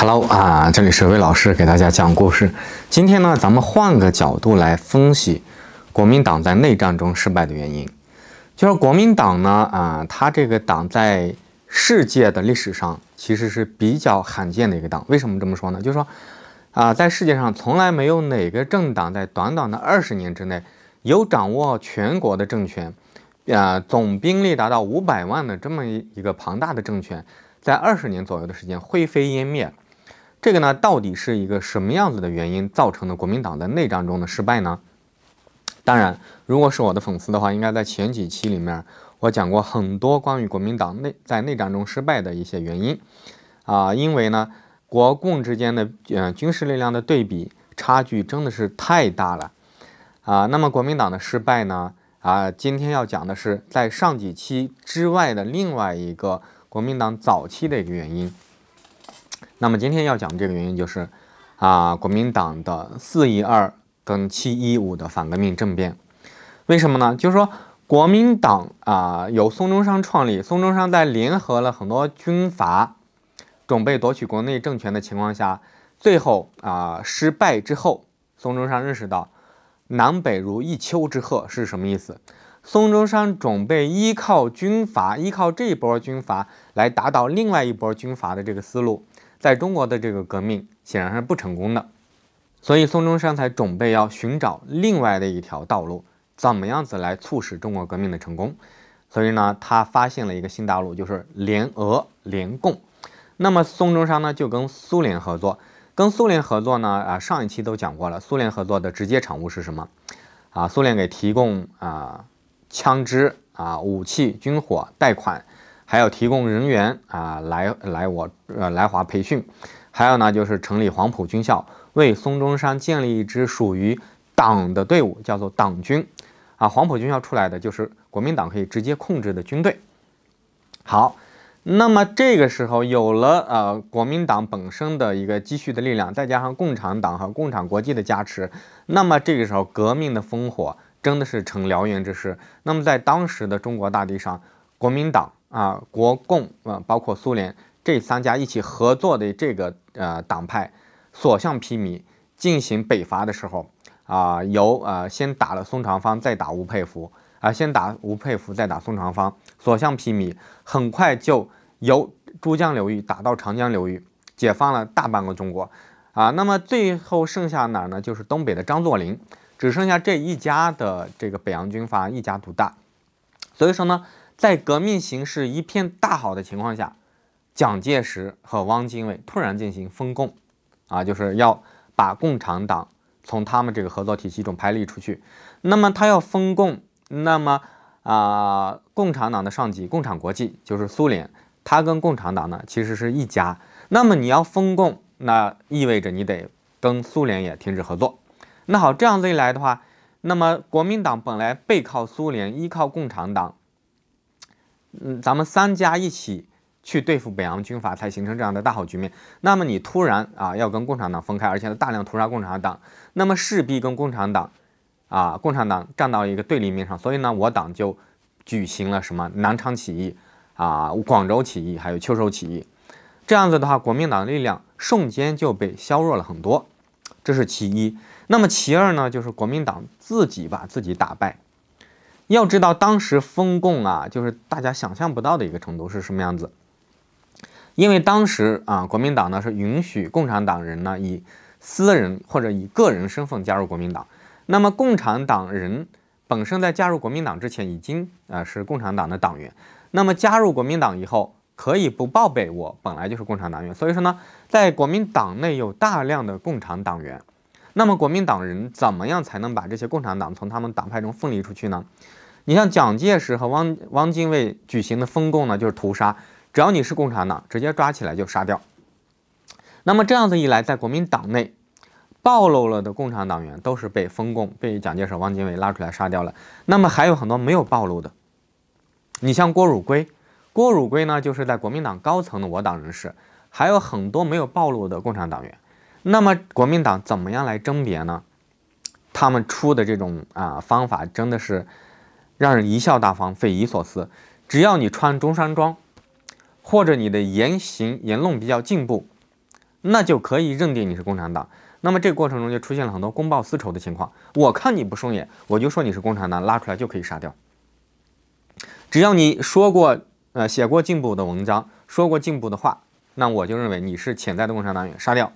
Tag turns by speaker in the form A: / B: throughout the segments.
A: Hello 啊，这里是魏老师给大家讲故事。今天呢，咱们换个角度来分析国民党在内战中失败的原因。就是国民党呢，啊，他这个党在世界的历史上其实是比较罕见的一个党。为什么这么说呢？就是说，啊，在世界上从来没有哪个政党在短短的二十年之内，有掌握全国的政权，啊，总兵力达到五百万的这么一一个庞大的政权，在二十年左右的时间灰飞烟灭。这个呢，到底是一个什么样子的原因造成的国民党的内战中的失败呢？当然，如果是我的粉丝的话，应该在前几期里面我讲过很多关于国民党内在内战中失败的一些原因啊，因为呢，国共之间的呃军事力量的对比差距真的是太大了啊。那么国民党的失败呢啊，今天要讲的是在上几期之外的另外一个国民党早期的一个原因。那么今天要讲这个原因就是，啊，国民党的四一二跟七一五的反革命政变，为什么呢？就是说国民党啊，由孙中山创立，孙中山在联合了很多军阀，准备夺取国内政权的情况下，最后啊失败之后，孙中山认识到南北如一丘之貉是什么意思？孙中山准备依靠军阀，依靠这一波军阀来打倒另外一波军阀的这个思路。在中国的这个革命显然是不成功的，所以孙中山才准备要寻找另外的一条道路，怎么样子来促使中国革命的成功？所以呢，他发现了一个新大陆，就是联俄联共。那么孙中山呢，就跟苏联合作，跟苏联合作呢，啊，上一期都讲过了，苏联合作的直接产物是什么？啊，苏联给提供啊枪支啊武器军火贷款。还要提供人员啊，来来我呃来华培训，还有呢就是成立黄埔军校，为孙中山建立一支属于党的队伍，叫做党军，啊，黄埔军校出来的就是国民党可以直接控制的军队。好，那么这个时候有了呃国民党本身的一个积蓄的力量，再加上共产党和共产国际的加持，那么这个时候革命的烽火真的是成燎原之势。那么在当时的中国大地上，国民党。啊，国共啊，包括苏联这三家一起合作的这个呃党派，所向披靡。进行北伐的时候，啊，由啊先打了孙传芳，再打吴佩孚，啊先打吴佩孚，再打孙传芳，所向披靡，很快就由珠江流域打到长江流域，解放了大半个中国。啊，那么最后剩下哪儿呢？就是东北的张作霖，只剩下这一家的这个北洋军阀一家独大。所以说呢。在革命形势一片大好的情况下，蒋介石和汪精卫突然进行分共，啊，就是要把共产党从他们这个合作体系中排离出去。那么他要分共，那么啊，共产党的上级，共产国际就是苏联，他跟共产党呢其实是一家。那么你要分共，那意味着你得跟苏联也停止合作。那好，这样一来的话，那么国民党本来背靠苏联，依靠共产党。嗯，咱们三家一起去对付北洋军阀，才形成这样的大好局面。那么你突然啊，要跟共产党分开，而且大量屠杀共产党，那么势必跟共产党啊，共产党站到一个对立面上。所以呢，我党就举行了什么南昌起义啊、广州起义，还有秋收起义。这样子的话，国民党的力量瞬间就被削弱了很多，这是其一。那么其二呢，就是国民党自己把自己打败。要知道当时封共啊，就是大家想象不到的一个程度是什么样子。因为当时啊，国民党呢是允许共产党人呢以私人或者以个人身份加入国民党。那么共产党人本身在加入国民党之前已经呃是共产党的党员，那么加入国民党以后可以不报备我本来就是共产党员。所以说呢，在国民党内有大量的共产党员。那么国民党人怎么样才能把这些共产党从他们党派中分离出去呢？你像蒋介石和汪汪精卫举行的封共呢，就是屠杀，只要你是共产党，直接抓起来就杀掉。那么这样子一来，在国民党内暴露了的共产党员都是被封共，被蒋介石、汪精卫拉出来杀掉了。那么还有很多没有暴露的，你像郭汝瑰，郭汝瑰呢，就是在国民党高层的我党人士，还有很多没有暴露的共产党员。那么国民党怎么样来甄别呢？他们出的这种啊方法真的是让人贻笑大方、匪夷所思。只要你穿中山装，或者你的言行言论比较进步，那就可以认定你是共产党。那么这过程中就出现了很多公报私仇的情况。我看你不顺眼，我就说你是共产党，拉出来就可以杀掉。只要你说过呃写过进步的文章，说过进步的话，那我就认为你是潜在的共产党员，杀掉。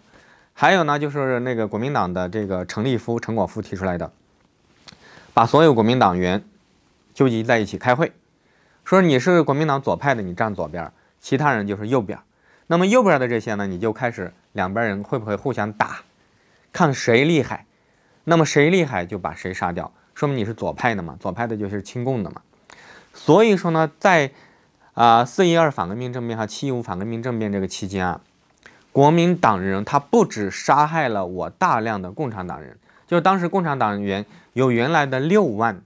A: 还有呢，就是那个国民党的这个陈立夫、陈果夫提出来的，把所有国民党员聚集在一起开会，说你是国民党左派的，你站左边，其他人就是右边。那么右边的这些呢，你就开始两边人会不会互相打，看谁厉害，那么谁厉害就把谁杀掉，说明你是左派的嘛，左派的就是亲共的嘛。所以说呢，在啊四一二反革命政变和七一五反革命政变这个期间啊。国民党人他不止杀害了我大量的共产党人，就是当时共产党员有原来的六万，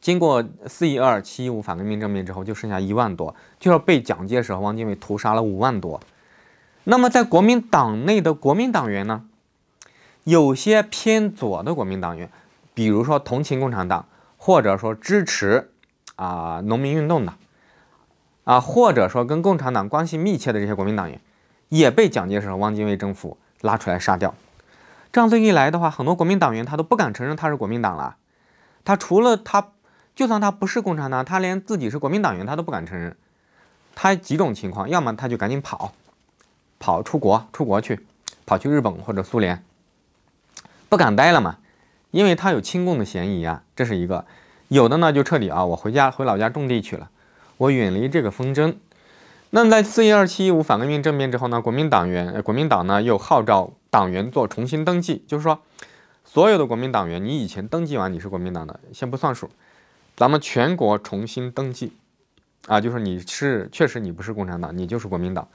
A: 经过四一二、七一五反革命政变之后，就剩下一万多，就是被蒋介石和汪精卫屠杀了五万多。那么在国民党内的国民党员呢，有些偏左的国民党员，比如说同情共产党，或者说支持啊农民运动的。啊，或者说跟共产党关系密切的这些国民党员，也被蒋介石和汪精卫政府拉出来杀掉。这样子一来的话，很多国民党员他都不敢承认他是国民党了。他除了他，就算他不是共产党，他连自己是国民党员他都不敢承认。他几种情况，要么他就赶紧跑，跑出国，出国去，跑去日本或者苏联，不敢待了嘛，因为他有亲共的嫌疑啊，这是一个。有的呢就彻底啊，我回家回老家种地去了。我远离这个风筝。那在四一二七一五反革命政变之后呢？国民党员，国民党呢又号召党员做重新登记，就是说，所有的国民党员，你以前登记完你是国民党的，先不算数。咱们全国重新登记，啊，就是你是确实你不是共产党，你就是国民党，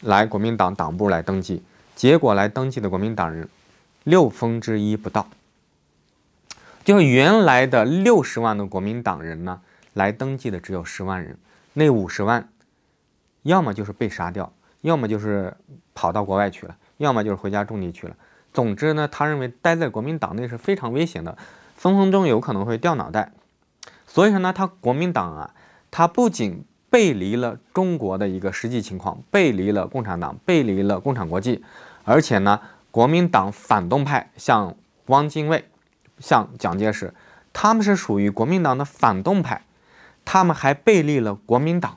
A: 来国民党党部来登记。结果来登记的国民党人，六分之一不到。就是原来的六十万的国民党人呢？来登记的只有十万人，那五十万，要么就是被杀掉，要么就是跑到国外去了，要么就是回家种地去了。总之呢，他认为待在国民党内是非常危险的，分分钟有可能会掉脑袋。所以说呢，他国民党啊，他不仅背离了中国的一个实际情况，背离了共产党，背离了共产国际，而且呢，国民党反动派像汪精卫、像蒋介石，他们是属于国民党的反动派。他们还背离了国民党，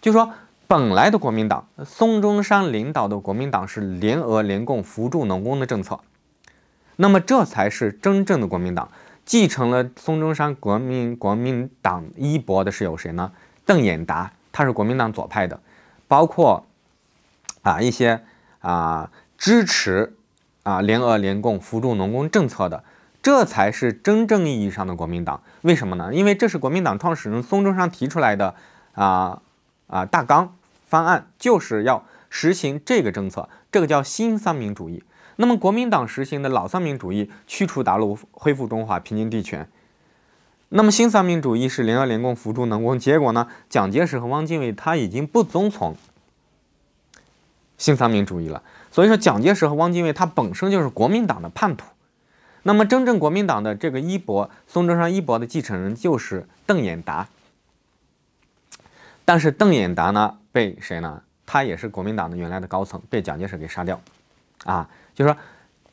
A: 就说本来的国民党，孙中山领导的国民党是联俄联共扶助农工的政策，那么这才是真正的国民党。继承了孙中山国民国民党衣钵的是有谁呢？邓演达，他是国民党左派的，包括啊一些啊支持啊联俄联共扶助农工政策的。这才是真正意义上的国民党，为什么呢？因为这是国民党创始人孙中山提出来的，啊啊大纲方案就是要实行这个政策，这个叫新三民主义。那么国民党实行的老三民主义，驱除鞑虏，恢复中华，平均地权。那么新三民主义是联俄、联共、扶助能工。结果呢，蒋介石和汪精卫他已经不遵从新三民主义了。所以说，蒋介石和汪精卫他本身就是国民党的叛徒。那么，真正国民党的这个衣钵，孙中山衣钵的继承人就是邓演达。但是，邓演达呢，被谁呢？他也是国民党的原来的高层，被蒋介石给杀掉，啊，就是说，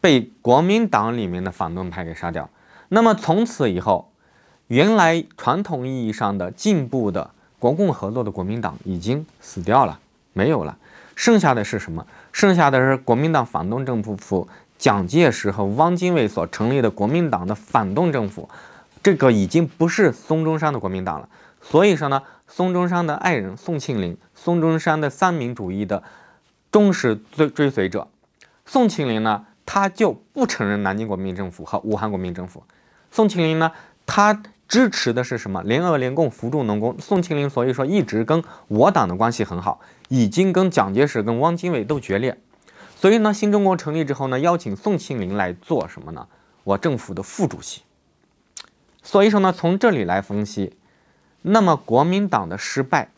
A: 被国民党里面的反动派给杀掉。那么，从此以后，原来传统意义上的进步的国共合作的国民党已经死掉了，没有了。剩下的是什么？剩下的是国民党反动政府。蒋介石和汪精卫所成立的国民党的反动政府，这个已经不是孙中山的国民党了。所以说呢，孙中山的爱人宋庆龄，孙中山的三民主义的忠实追追随者，宋庆龄呢，他就不承认南京国民政府和武汉国民政府。宋庆龄呢，他支持的是什么？联俄联共扶助农工。宋庆龄所以说一直跟我党的关系很好，已经跟蒋介石跟汪精卫都决裂。所以呢，新中国成立之后呢，邀请宋庆龄来做什么呢？我政府的副主席。所以说呢，从这里来分析，那么国民党的失败，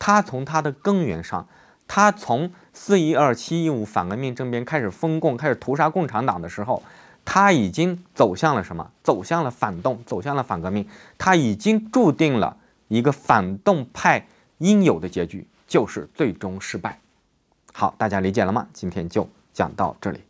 A: 他从他的根源上，他从四一二、七一五反革命政变开始封共、开始屠杀共产党的时候，他已经走向了什么？走向了反动，走向了反革命。他已经注定了一个反动派应有的结局，就是最终失败。好，大家理解了吗？今天就讲到这里。